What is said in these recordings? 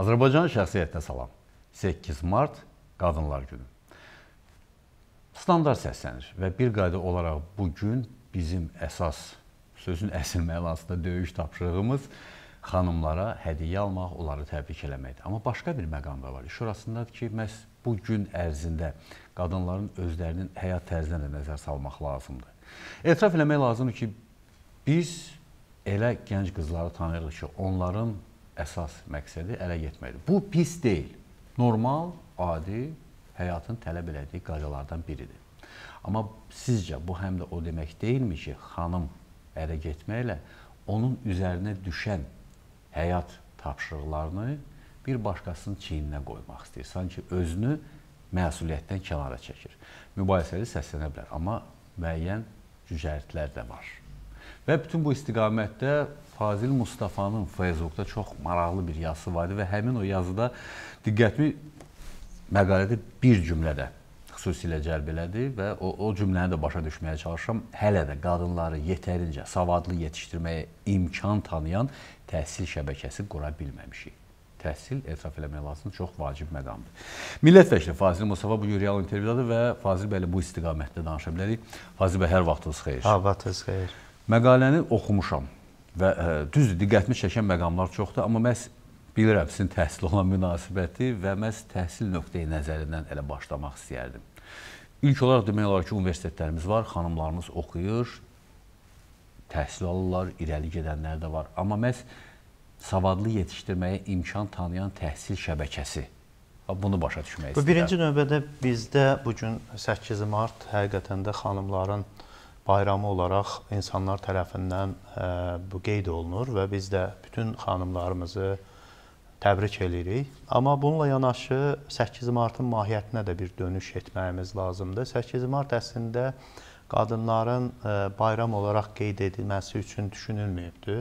Azərbaycan şəxsiyyətinə salam. 8 mart Qadınlar Günü. Standart səslənir və bir qayda olaraq bu gün bizim əsas sözün əsl mənasında döyüş tapşırığımız xanımlara hədiyyə almaq, onları təbrik eləməkdir. Amma başqa bir məqam da var. İş orasındadır ki, məhz bu gün ərzində qadınların özlərinin həyat tərzinə də nəzər salmaq lazımdır. Etiraf eləmək lazımdır ki, biz elə gənc qızları tanıyırıq ki, onların əsas məqsədi ələ getməkdir. Bu pis deyil. Normal, adi həyatın tələb elədiyi qaydalardan biridir. Amma sizcə bu həm də o demək deyilmi ki, xanım ərə getməklə onun üzərinə düşən həyat tapşırıqlarını bir başqasının çiyninə qoymaq istəyir. Sanki özünü məsuliyyətdən kənara çəkir. Mübahisəli səslənə bilər, amma müəyyən cücərtlər də var. Və bütün bu istiqamətdə Fazil Mustafanın Facebookda çox maraqlı bir yazısı vardı və həmin o yazıda diqqətimi məqalədə bir cümlədə xüsusilə cəlb elədi və o, o cümləni də başa düşməyə çalışıram. Hələ də qadınları yetərincə savadlı yetişdirməyə imkan tanıyan təhsil şəbəkəsi qura bilməmişik təhsil etiraf eləmək lazımdır. Çox vacib məqamdır. Millət vəkili Fazil Mustafa bu gün real intervyudadır və Fazil bəylə bu istiqamətdə danışa bilərik. Fazil bəy hər vaxtınız xeyir. Hər vaxtınız xeyir. Məqaləni oxumuşam və ə, e, düzdür, diqqətimi çəkən məqamlar çoxdur, amma məhz bilirəm sizin təhsil olan münasibəti və məhz təhsil nöqteyi nəzərindən elə başlamaq istəyərdim. İlk olaraq demək olar ki, universitetlərimiz var, xanımlarımız oxuyur, təhsil alırlar, irəli gedənlər də var. Amma məhz savadlı yetişdirməyə imkan tanıyan təhsil şəbəkəsi bunu başa düşmək istəyirəm. Bu birinci növbədə bizdə bu gün 8 mart həqiqətən də xanımların bayramı olaraq insanlar tərəfindən e, bu qeyd olunur və biz də bütün xanımlarımızı təbrik eləyirik. Amma bununla yanaşı 8 martın mahiyyətinə də bir dönüş etməyimiz lazımdır. 8 mart əslində qadınların e, bayram olaraq qeyd edilməsi üçün düşünülməyibdi.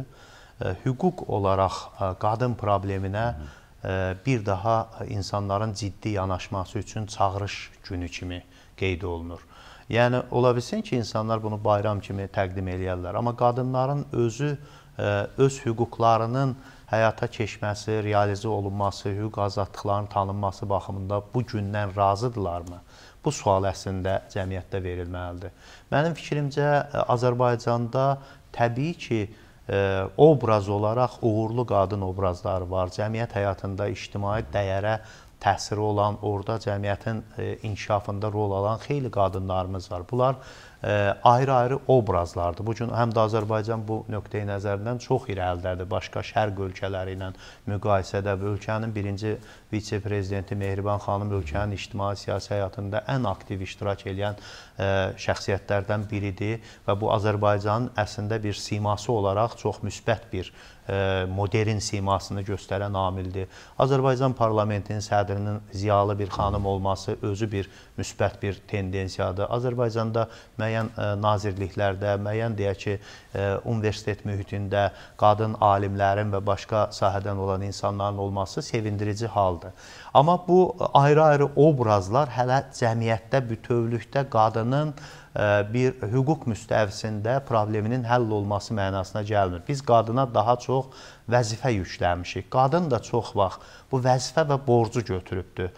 E, hüquq olaraq qadın probleminə bir daha insanların ciddi yanaşması üçün çağırış günü kimi qeyd olunur. Yəni ola bilsin ki, insanlar bunu bayram kimi təqdim eləyərlər, amma qadınların özü e, öz hüquqlarının həyata keçməsi, realizə olunması, hüquq azadlıqlarının tanınması baxımında bu gündən razıdırlarmı? Bu sual əslində cəmiyyətdə verilməlidir. Mənim fikrimcə e, Azərbaycanda təbii ki, e, obraz olaraq uğurlu qadın obrazları var. Cəmiyyət həyatında ictimai dəyərə təsiri olan, orada cəmiyyətin e, inkişafında rol alan xeyli qadınlarımız var. Bunlar ayrı-ayrı obrazlardır. Bu gün həm də Azərbaycan bu nöqteyi nəzərdən çox irəlidədir başqa şərq ölkələri ilə müqayisədə və ölkənin birinci vitse-prezidenti Mehriban xanım ölkənin ictimai-siyasi həyatında ən aktiv iştirak edən e, şəxsiyyətlərdən biridir və bu Azərbaycanın əslində bir siması olaraq çox müsbət bir e, modern simasını göstərən amildir. Azərbaycan parlamentinin sədrinin ziyalı bir xanım olması özü bir müsbət bir tendensiyadır. Azərbaycanda müəyyən müəyyən e, nazirliklərdə, müəyyən deyək ki, e, universitet mühitində qadın alimlərin və başqa sahədən olan insanların olması sevindirici haldır. Amma bu ayrı-ayrı obrazlar hələ cəmiyyətdə bütövlükdə qadının bir hüquq müstəvisində probleminin həll olması mənasına gəlmir. Biz qadına daha çox vəzifə yükləmişik. Qadın da çox vaxt bu vəzifə və borcu götürübdür.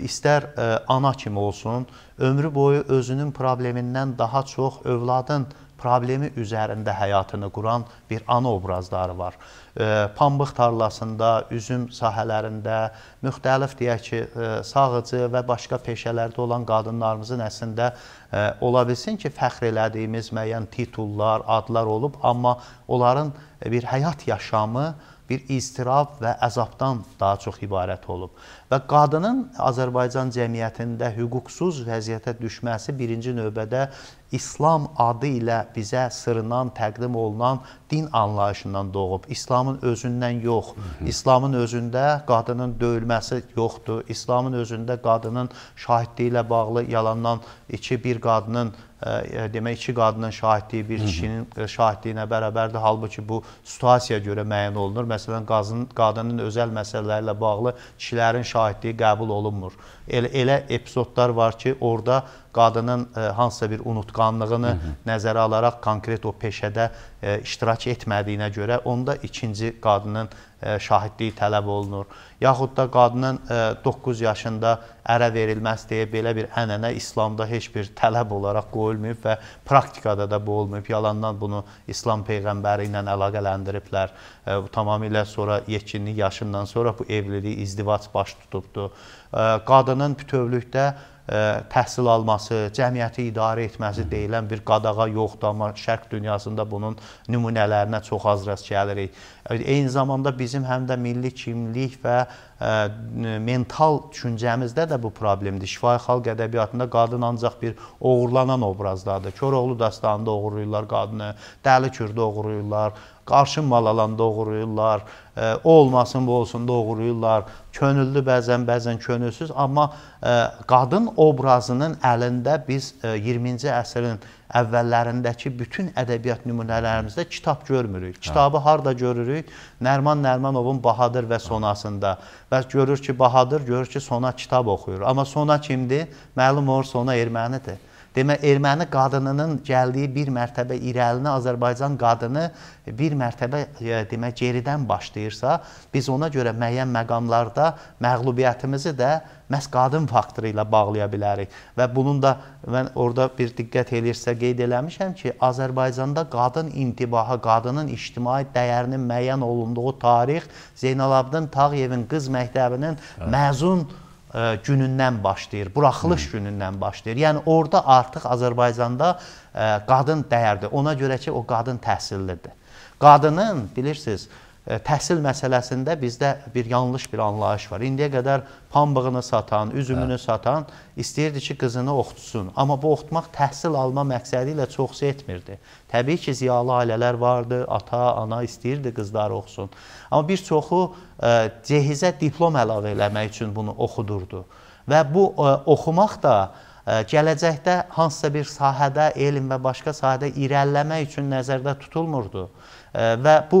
İstər e, ana kimi olsun, ömrü boyu özünün problemindən daha çox övladın problemi üzərində həyatını quran bir ana obrazları var. E, pambıq tarlasında, üzüm sahələrində, müxtəlif deyək ki, e, sağıcı və başqa peşələrdə olan qadınlarımızın əslində e, ola bilsin ki, fəxr elədiyimiz müəyyən titullar, adlar olub, amma onların bir həyat yaşamı bir istirab və əzabdan daha çox ibarət olub. Və qadının Azərbaycan cəmiyyətində hüquqsuz vəziyyətə düşməsi birinci növbədə İslam adı ilə bizə sırınan, təqdim olunan din anlayışından doğub. İslamın özündən yox. İslamın özündə qadının döyülməsi yoxdur. İslamın özündə qadının şahidliyi ilə bağlı yalandan iki bir qadının E, demək ki, qadının şahidliyi bir kişinin e, şahidliyinə bərabərdir. Halbuki bu situasiyaya görə müəyyən olunur. Məsələn, qazın, qadının özəl məsələlərlə bağlı kişilərin şahidliyi qəbul olunmur. Elə, elə epizodlar var ki, orada qadının ə, e, hansısa bir unutqanlığını Hı -hı. nəzərə alaraq konkret o peşədə ə, iştirak etmədiyinə görə onda ikinci qadının ə, şahidliyi tələb olunur yaxud da qadının 9 e, yaşında ərə verilməz deyə belə bir ənənə İslamda heç bir tələb olaraq qoyulmayıb və praktikada da bu olmayıb. Yalandan bunu İslam peyğəmbəri ilə əlaqələndiriblər. E, tamamilə sonra yetkinlik yaşından sonra bu evlilik, izdivac baş tutubdu. E, qadının bütövlükdə təhsil alması, cəmiyyəti idarə etməsi deyilən bir qadağa yoxdur, amma şərq dünyasında bunun nümunələrinə çox az rast gəlirik. Eyni zamanda bizim həm də milli kimlik və ə, e, mental düşüncəmizdə də bu problemdir. Şifahi xalq ədəbiyyatında qadın ancaq bir oğurlanan obrazdadır. Koroğlu dastanında oğurlayırlar qadını, Dəli Kürdə oğurlayırlar, Qarşın Malalanda oğurlayırlar, ə, e, o olmasın bu olsun da oğurlayırlar. Könüllü bəzən, bəzən könülsüz, amma ə, e, qadın obrazının əlində biz 20-ci əsrin əvvəllərindəki bütün ədəbiyyat nümunələrimizdə kitab görmürük. Hə. Kitabı hə. harda görürük? Nərman Nərmanovun Bahadır və Sonasında. Və görür ki, Bahadır, görür ki, Sona kitab oxuyur. Amma Sona kimdir? Məlum olur, Sona ermənidir. Demə erməni qadınının gəldiyi bir mərtəbə irəlinə Azərbaycan qadını bir mərtəbə e, demə geridən başlayırsa, biz ona görə müəyyən məqamlarda məğlubiyyətimizi də məhz qadın faktoru ilə bağlaya bilərik. Və bunun da mən orada bir diqqət eləyirsə qeyd eləmişəm ki, Azərbaycanda qadın intibaha, qadının ictimai dəyərinin müəyyən olunduğu tarix Zeynalabdin Tağyevin qız məktəbinin Hə. məzun ə, e, günündən başlayır, buraxılış Hı. Hmm. günündən başlayır. Yəni orada artıq Azərbaycanda ə, e, qadın dəyərdir. Ona görə ki, o qadın təhsillidir. Qadının bilirsiniz, ə, E, təhsil məsələsində bizdə bir yanlış bir anlayış var. İndiyə qədər pambığını satan, üzümünü hə. satan istəyirdi ki, qızını oxutsun. Amma bu oxutmaq təhsil alma məqsədi ilə çoxsu etmirdi. Təbii ki, ziyalı ailələr vardı, ata, ana istəyirdi qızları oxusun. Amma bir çoxu ə, e, cehizə diplom əlavə eləmək üçün bunu oxudurdu. Və bu ə, e, oxumaq da gələcəkdə hansısa bir sahədə, elm və başqa sahədə irəliləmək üçün nəzərdə tutulmurdu. Və bu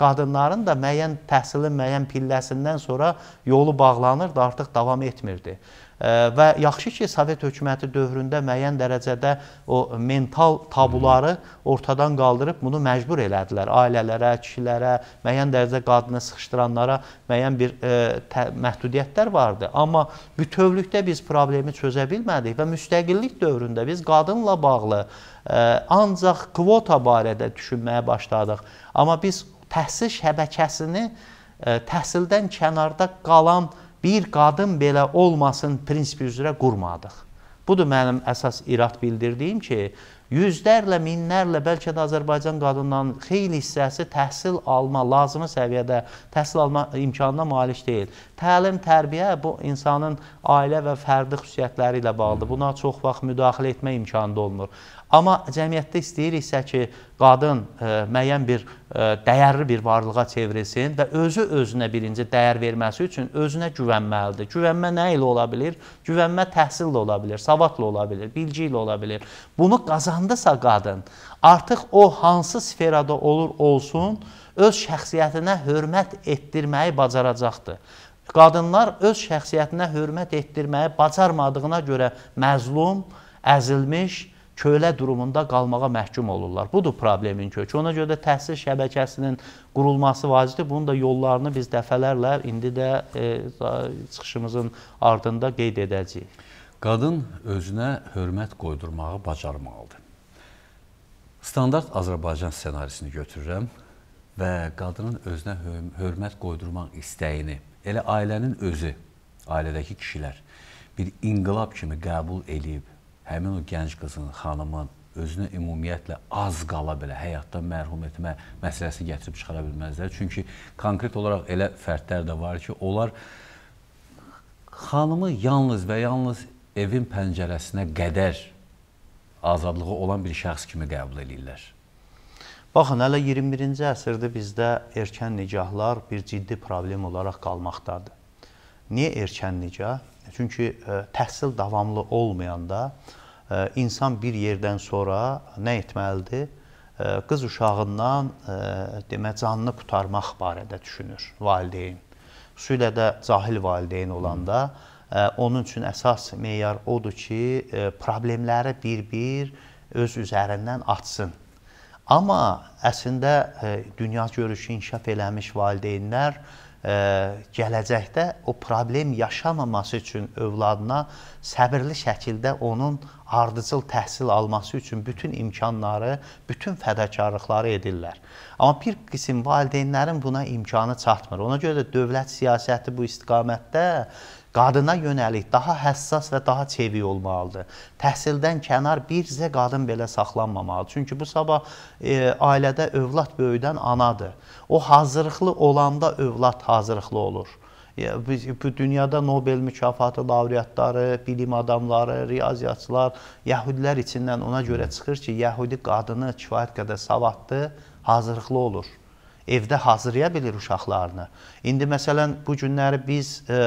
qadınların da müəyyən təhsilin müəyyən pilləsindən sonra yolu bağlanırdı, artıq davam etmirdi və yaxşı ki, Sovet hökuməti dövründə müəyyən dərəcədə o mental tabuları ortadan qaldırıb bunu məcbur elədilər. Ailələrə, kişilərə, müəyyən dərəcədə qadını sıxışdıranlara müəyyən bir e, ə, məhdudiyyətlər vardı. Amma bütövlükdə biz problemi çözə bilmədik və müstəqillik dövründə biz qadınla bağlı ə, e, ancaq kvota barədə düşünməyə başladıq. Amma biz təhsil şəbəkəsini ə, e, təhsildən kənarda qalan ə, bir qadın belə olmasın prinsipi üzrə qurmadıq. Budur mənim əsas irad bildirdiyim ki, yüzlərlə, minlərlə, bəlkə də Azərbaycan qadınlarının xeyli hissəsi təhsil alma, lazımi səviyyədə təhsil alma imkanına malik deyil. Təlim, tərbiyə bu insanın ailə və fərdi xüsusiyyətləri ilə bağlıdır. Buna çox vaxt müdaxilə etmə imkanı da olmur. Amma cəmiyyətdə istəyiriksə ki, qadın ə, e, müəyyən bir ə, e, dəyərli bir varlığa çevrilsin və özü özünə birinci dəyər verməsi üçün özünə güvənməlidir. Güvənmə nə ilə ola bilər? Güvənmə təhsillə ola bilər, savadla ola bilər, bilgi ilə ola bilər. Bunu qazanmalıdır qazandısa qadın, artıq o hansı sferada olur olsun, öz şəxsiyyətinə hörmət etdirməyi bacaracaqdır. Qadınlar öz şəxsiyyətinə hörmət etdirməyi bacarmadığına görə məzlum, əzilmiş, kölə durumunda qalmağa məhkum olurlar. Budur problemin kökü. Ona görə də təhsil şəbəkəsinin qurulması vacibdir. Bunun da yollarını biz dəfələrlə indi də e, çıxışımızın ardında qeyd edəcəyik. Qadın özünə hörmət qoydurmağı bacarmalıdır. Standart Azərbaycan ssenarisini götürürəm və qadının özünə hörmət qoydurmaq istəyini elə ailənin özü, ailədəki kişilər bir inqilab kimi qəbul eləyib, həmin o gənc qızın, xanımın özünü ümumiyyətlə az qala belə həyatdan mərhum etmə məsələsi gətirib çıxara bilməzlər. Çünki konkret olaraq elə fərdlər də var ki, onlar xanımı yalnız və yalnız evin pəncərəsinə qədər azadlığı olan bir şəxs kimi qəbul edirlər. Baxın, hələ 21-ci əsrdə bizdə erkən nikahlar bir ciddi problem olaraq qalmaqdadır. Niyə erkən nikah? Çünki ə, e, təhsil davamlı olmayanda ə, e, insan bir yerdən sonra nə etməlidir? Ə, e, qız uşağından ə, demə canını qurtarmaq barədə düşünür valideyn. Xüsusilə də cahil valideyn olanda Hı Onun üçün əsas meyar odur ki, problemləri bir-bir öz üzərindən açsın. Amma əslində dünya görüşü inkişaf eləmiş valideynlər gələcəkdə o problem yaşamaması üçün övladına səbirli şəkildə onun ardıcıl təhsil alması üçün bütün imkanları, bütün fədakarlıqları edirlər. Amma bir qism valideynlərin buna imkanı çatmır. Ona görə də dövlət siyasəti bu istiqamətdə qadına yönəlik daha həssas və daha çevik olmalıdır. Təhsildən kənar bircə qadın belə saxlanmamalıdır. Çünki bu sabah e, ailədə övlad böyüdən anadır. O hazırlıqlı olanda övlad hazırlıqlı olur. Bu dünyada Nobel mükafatı laureatları, bilim adamları, riyaziyyatçılar, yəhudilər içindən ona görə çıxır ki, yəhudi qadını kifayət qədər savadlı, hazırlıqlı olur evdə hazırlaya bilir uşaqlarını. İndi məsələn bu günləri biz e,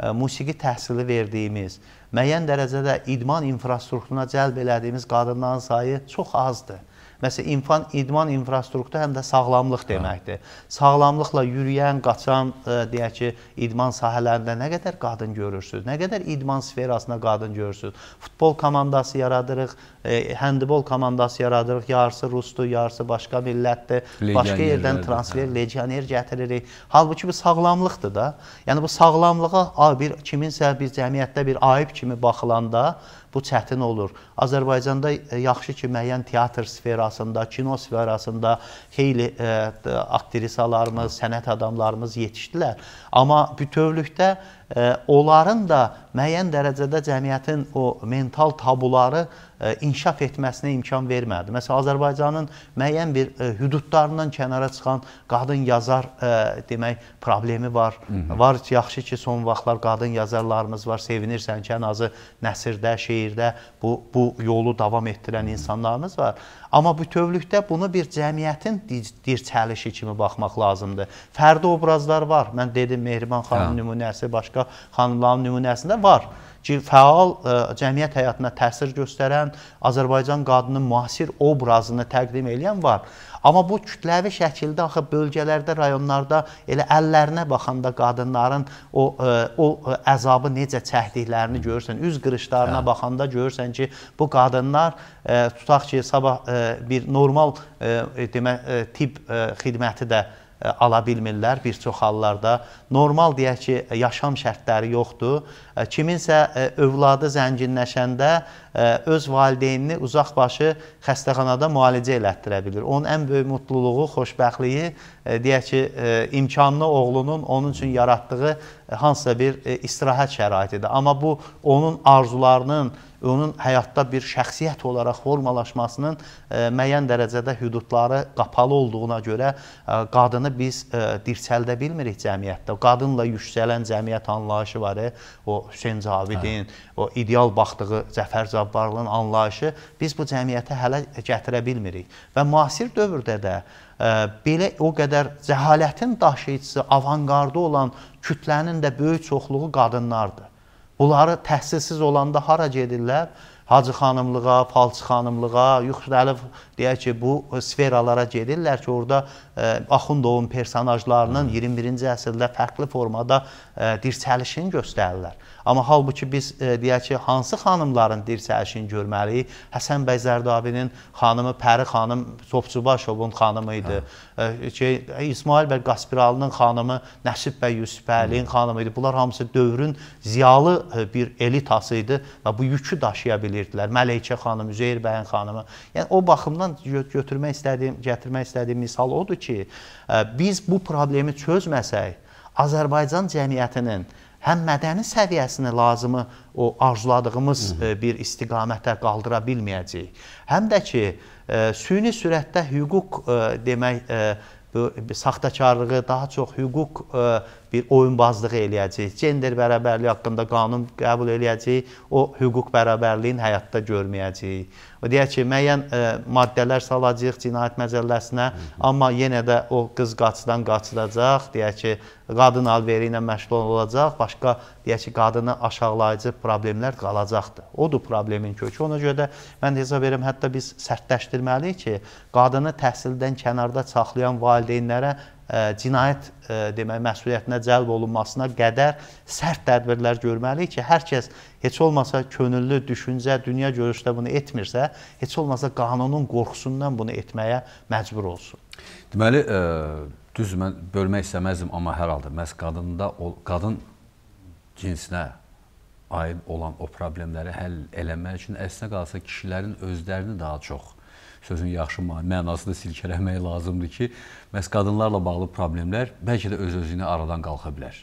e, musiqi təhsili verdiyimiz, müəyyən dərəcədə idman infrastrukturuna cəlb elədiyimiz qadınların sayı çox azdır. Məsələn, infan, idman infrastruktu həm də sağlamlıq deməkdir. Hə. Sağlamlıqla yürüyən, qaçan, ə, e, deyək ki, idman sahələrində nə qədər qadın görürsüz, nə qədər idman sferasında qadın görürsüz. Futbol komandası yaradırıq, ə, e, həndibol komandası yaradırıq, yarısı rusdur, yarısı başqa millətdir, legioner başqa yerdən transfer, hə. legioner gətiririk. Halbuki bu sağlamlıqdır da. Yəni bu sağlamlığa a, bir kiminsə bir cəmiyyətdə bir ayıb kimi baxılanda bu çətin olur. Azərbaycanda e, yaxşı ki, müəyyən teatr sferası sferasında, kino sferasında xeyli ə, e, aktrisalarımız, sənət adamlarımız yetişdilər. Amma bütövlükdə ə, e, onların da müəyyən dərəcədə cəmiyyətin o mental tabuları E, inkişaf etməsinə imkan vermədi. Məsələn, Azərbaycanın müəyyən bir e, hüdudlarından kənara çıxan qadın yazar e, demək problemi var. Hı -hı. Var yaxşı ki, son vaxtlar qadın yazarlarımız var. Sevinirsən ki, ən azı nəsirdə, şeirdə bu bu yolu davam etdirən insanlarımız var. Amma bütövlükdə bunu bir cəmiyyətin dirçəlişi kimi baxmaq lazımdır. Fərdi obrazlar var. Mən dedim Mehriban xanım nümunəsi, başqa xanımların nümunəsində var ki, fəal ə, e, cəmiyyət həyatına təsir göstərən, Azərbaycan qadının müasir obrazını təqdim edən var. Amma bu kütləvi şəkildə axı bölgələrdə, rayonlarda elə əllərinə baxanda qadınların o ə, e, o e, əzabı necə çəkdiklərini görürsən. Üz qırışlarına hə. baxanda görürsən ki, bu qadınlar ə, tutaq ki, sabah ə, bir normal ə, demə ə, tibb ə, xidməti də ə, E, ala bilmirlər bir çox hallarda. Normal deyək ki, yaşam şərtləri yoxdur. E, kiminsə e, övladı zənginləşəndə öz valideynini uzaq başı xəstəxanada müalicə elətdirə bilir. Onun ən böyük mutluluğu, xoşbəxtliyi deyək ki, imkanlı oğlunun onun üçün yaratdığı hansısa bir istirahət şəraitidir. Amma bu onun arzularının onun həyatda bir şəxsiyyət olaraq formalaşmasının e, müəyyən dərəcədə hüdudları qapalı olduğuna görə e, qadını biz e, dirsəldə bilmirik cəmiyyətdə. Qadınla yüksələn cəmiyyət anlayışı var. O Hüseyn Cavidin, hə. o ideal baxdığı Cəfər Cabbarlının anlayışı biz bu cəmiyyətə hələ gətirə bilmirik. Və müasir dövrdə də belə o qədər cəhalətin daşıyıcısı, avanqardı olan kütlənin də böyük çoxluğu qadınlardır. Bunları təhsilsiz olanda hara gedirlər? Hacı xanımlığa, Falçı xanımlığa, müxtəlif deyək ki, bu sferalara gedirlər ki, orada ə, e, Axundovun personajlarının 21-ci əsrdə fərqli formada ə, e, dirçəlişini göstərirlər. Amma halbuki biz ə, e, deyək ki, hansı xanımların dirçəlişini görməliyik? Həsən bəy Zərdabinin xanımı Pəri xanım Topçubaşovun xanımı idi. Hə. Ki, İsmail bəy Qaspiralının xanımı Nəsib bəy Yusifbəliyin xanımı idi. Bunlar hamısı dövrün ziyalı bir elitası idi və bu yükü daşıya bilir eləyirdilər. Məleykə xanım, Üzeyir bəyin xanımı. Yəni o baxımdan götürmək istədiyim, gətirmək istədiyim misal odur ki, biz bu problemi çözməsək, Azərbaycan cəmiyyətinin həm mədəni səviyyəsini lazımı o arzuladığımız bir istiqamətə qaldıra bilməyəcəyik. Həm də ki, süni sürətdə hüquq demək bu saxtakarlığı daha çox hüquq bir oyunbazlığı eləyəcəyik, gender bərabərliyi haqqında qanun qəbul eləyəcəyik, o hüquq bərabərliyini həyatda görməyəcəyik. O deyək ki, müəyyən ə, e, maddələr salacağıq cinayət məcəlləsinə, Hı -hı. amma yenə də o qız qaçıdan qaçılacaq, deyək ki, qadın alveri ilə məşğul olacaq, başqa deyək ki, qadını aşağılayıcı problemlər qalacaqdır. Odur problemin kökü. Ona görə də mən hesab edirəm, hətta biz sərtləşdirməliyik ki, qadını təhsildən kənarda saxlayan valideynlərə cinayət demək məsuliyyətinə cəlb olunmasına qədər sərt tədbirlər görməliyik ki, hər kəs heç olmasa könüllü düşüncə, dünya görüşdə bunu etmirsə, heç olmasa qanunun qorxusundan bunu etməyə məcbur olsun. Deməli, ə, düz mən bölmək istəməzdim, amma hər halda məhz qadında qadın cinsinə aid olan o problemləri həll eləmək üçün əslinə qalsa kişilərin özlərini daha çox sözün yaxşı mənasında silkələmək lazımdır ki, məhz qadınlarla bağlı problemlər bəlkə də öz-özünə aradan qalxa bilər.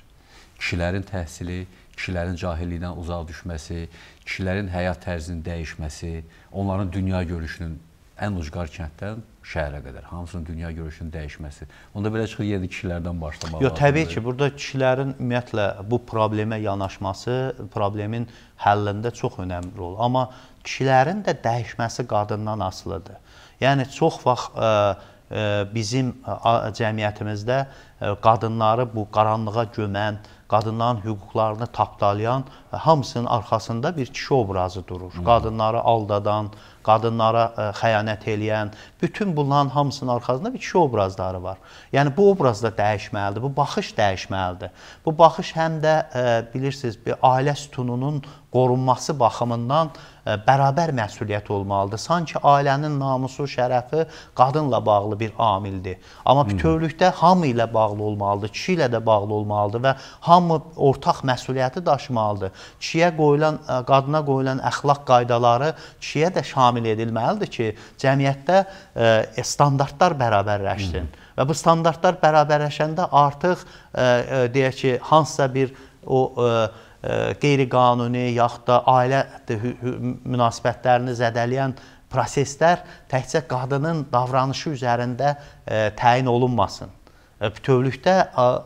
Kişilərin təhsili, kişilərin cahillikdən uzaq düşməsi, kişilərin həyat tərzinin dəyişməsi, onların dünya görüşünün ən ucqar kənddən şəhərə qədər hamısının dünya görüşünün dəyişməsi. Onda belə çıxır yenə kişilərdən başlamaq. Yox, təbii ki, burada kişilərin ümumiyyətlə bu problemə yanaşması, problemin həllində çox önəmli rol. Amma kişilərin də dəyişməsi qadından asılıdır. Yəni çox vaxt ə, e, ə, e, bizim ə, e, cəmiyyətimizdə ə, qadınları bu qaranlığa gömən, qadınların hüquqlarını tapdalayan hamısının arxasında bir kişi obrazı durur. Qadınları aldadan, qadınlara ə, e, xəyanət eləyən, bütün bunların hamısının arxasında bir kişi obrazları var. Yəni bu obraz da dəyişməlidir, bu baxış dəyişməlidir. Bu baxış həm də ə, e, bilirsiniz, bir ailə sütununun qorunması baxımından ə, e, bərabər məsuliyyət olmalıdır. Sanki ailənin namusu, şərəfi qadınla bağlı bir amildir. Amma bütövlükdə hamı ilə bağlı olmalıdır, kişi ilə də bağlı olmalıdır və hamı ortaq məsuliyyəti daşımalıdır. Kişiyə qoyulan, ə, qadına qoyulan əxlaq qaydaları kişiyə də şamil hamilə edilməlidir ki, cəmiyyətdə e, e standartlar bərabərləşsin. Hı. Və bu standartlar bərabərləşəndə artıq e, e, deyək ki, hansısa bir o e, e qeyri-qanuni yaxud da ailə münasibətlərini zədələyən proseslər təkcə qadının davranışı üzərində ə, e, təyin olunmasın. E, bütövlükdə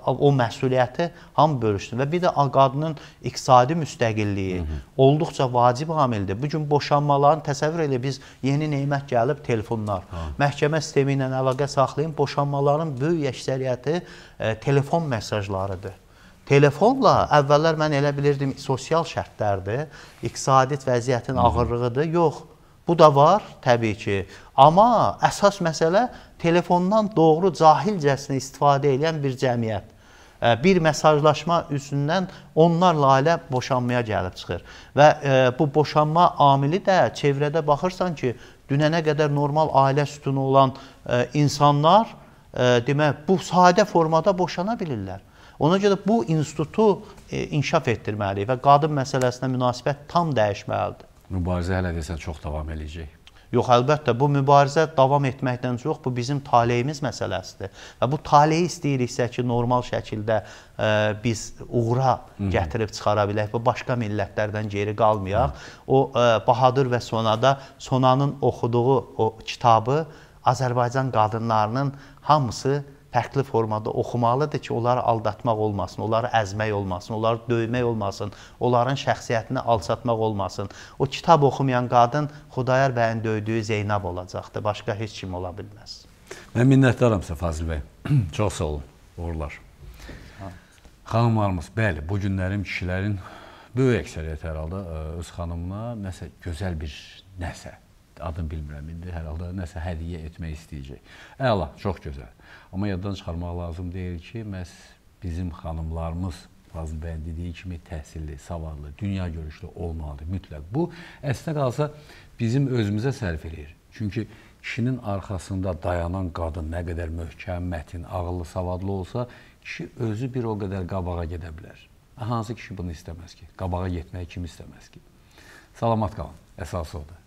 o məsuliyyəti hamı bölüşsün və bir də qadının iqtisadi müstəqilliyi Hı -hı. olduqca vacib amildir. Bu gün boşanmaların təsəvvür elə biz yeni nemət gəlib telefonlar. Hı. Məhkəmə sistemi ilə əlaqə saxlayın, boşanmaların böyük əksəriyyəti e, telefon mesajlarıdır. Telefonla əvvəllər mən elə bilirdim sosial şərtlərdir, iqtisadi vəziyyətin ağırlığıdır. Yox, Bu da var, təbii ki. Amma əsas məsələ telefondan doğru cahilcəsinə istifadə edən bir cəmiyyət e, bir mesajlaşma üzündən onlarla ailə boşanmaya gəlib çıxır. Və e, bu boşanma amili də çevrədə baxırsan ki, dünənə qədər normal ailə sütunu olan e, insanlar demək bu sadə formada boşana bilirlər. Ona görə bu institutu inkişaf etdirməliyik və qadın məsələsinə münasibət tam dəyişməlidir mübarizə hələ desən çox davam eləyəcək. Yox, əlbəttə bu mübarizə davam etməkdən çox bu bizim taleyimiz məsələsidir. Və bu taleyi istəyiriksə ki, normal şəkildə ə, e, biz uğura gətirib çıxara bilək və başqa millətlərdən geri qalmayaq. O ə, e, Bahadur və Sonada Sonanın oxuduğu o kitabı Azərbaycan qadınlarının hamısı fərqli formada oxumalıdır ki, onları aldatmaq olmasın, onları əzmək olmasın, onları döymək olmasın, onların şəxsiyyətini alçatmaq olmasın. O kitab oxumayan qadın Xudayar bəyin döydüyü Zeynab olacaqdı, başqa heç kim ola bilməz. Mən minnətdaram sizə Fazil bəy. Çox sağ olun. Uğurlar. Xanımlarımız, bəli, bu günlərin kişilərin böyük əksəriyyəti hər halda e, öz xanımına nəsə gözəl bir nəsə adını bilmirəm indi, hər halda nəsə hədiyyə etmək istəyəcək. Əla, çox gözəl. Amma yaddan çıxarmaq lazım deyil ki, məhz bizim xanımlarımız Fazıl bəyin dediyi kimi təhsilli, savadlı, dünya görüşlü olmalıdır mütləq. Bu əslə qalsa bizim özümüzə sərf eləyir. Çünki kişinin arxasında dayanan qadın nə qədər möhkəm, mətin, ağıllı, savadlı olsa, kişi özü bir o qədər qabağa gedə bilər. Hansı kişi bunu istəməz ki? Qabağa getmək kim istəməz ki? Salamat qalın. Əsası odur.